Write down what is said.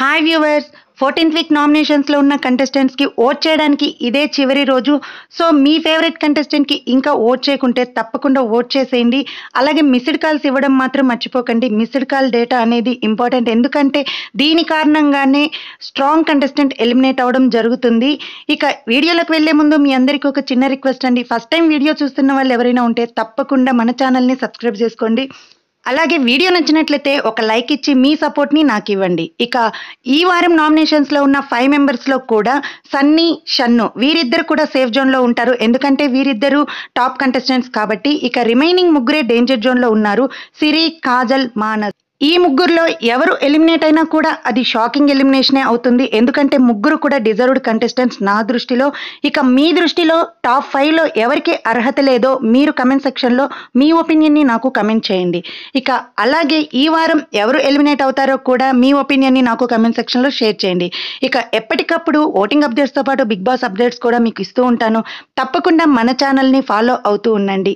hi viewers fourteenth week నామినేషన్స్లో ఉన్న కంటెస్టెంట్స్కి ఓట్ చేయడానికి ఇదే చివరి రోజు సో మీ ఫేవరెట్ కంటెస్టెంట్కి ఇంకా ఓట్ చేయకుంటే తప్పకుండా ఓట్ చేసేయండి అలాగే మిస్డ్ కాల్స్ ఇవ్వడం మాత్రం మర్చిపోకండి మిస్డ్ కాల్ డేటా అనేది ఇంపార్టెంట్ ఎందుకంటే దీని కారణంగానే స్ట్రాంగ్ కంటెస్టెంట్ ఎలిమినేట్ అవ్వడం జరుగుతుంది ఇక వీడియోలకు వెళ్లే ముందు మీ అందరికీ ఒక చిన్న రిక్వెస్ట్ అండి ఫస్ట్ టైం వీడియో చూస్తున్న వాళ్ళు ఎవరైనా ఉంటే తప్పకుండా మన ఛానల్ని సబ్స్క్రైబ్ చేసుకోండి అలాగే వీడియో నచ్చినట్లయితే ఒక లైక్ ఇచ్చి మీ సపోర్ట్ని నాకు ఇవ్వండి ఇక ఈ వారం నామినేషన్స్లో ఉన్న ఫైవ్ మెంబర్స్లో కూడా సన్నీ షన్ను వీరిద్దరు కూడా సేఫ్ జోన్లో ఉంటారు ఎందుకంటే వీరిద్దరూ టాప్ కంటెస్టెంట్స్ కాబట్టి ఇక రిమైనింగ్ ముగ్గురే డేంజర్ జోన్లో ఉన్నారు సిరి కాజల్ మానస్ ఈ ముగ్గురులో ఎవరు ఎలిమినేట్ అయినా కూడా అది షాకింగ్ ఎలిమినేషనే అవుతుంది ఎందుకంటే ముగ్గురు కూడా డిజర్వ్డ్ కంటెస్టెంట్స్ నా దృష్టిలో ఇక మీ దృష్టిలో టాప్ ఫైవ్లో ఎవరికి అర్హత లేదో మీరు కమెంట్ సెక్షన్లో మీ ఒపీనియన్ని నాకు కమెంట్ చేయండి ఇక అలాగే ఈ వారం ఎవరు ఎలిమినేట్ అవుతారో కూడా మీ ఒపీనియన్ని నాకు కమెంట్ సెక్షన్లో షేర్ చేయండి ఇక ఎప్పటికప్పుడు ఓటింగ్ అప్డేట్స్తో పాటు బిగ్ బాస్ అప్డేట్స్ కూడా మీకు ఇస్తూ ఉంటాను తప్పకుండా మన ఛానల్ని ఫాలో అవుతూ ఉండండి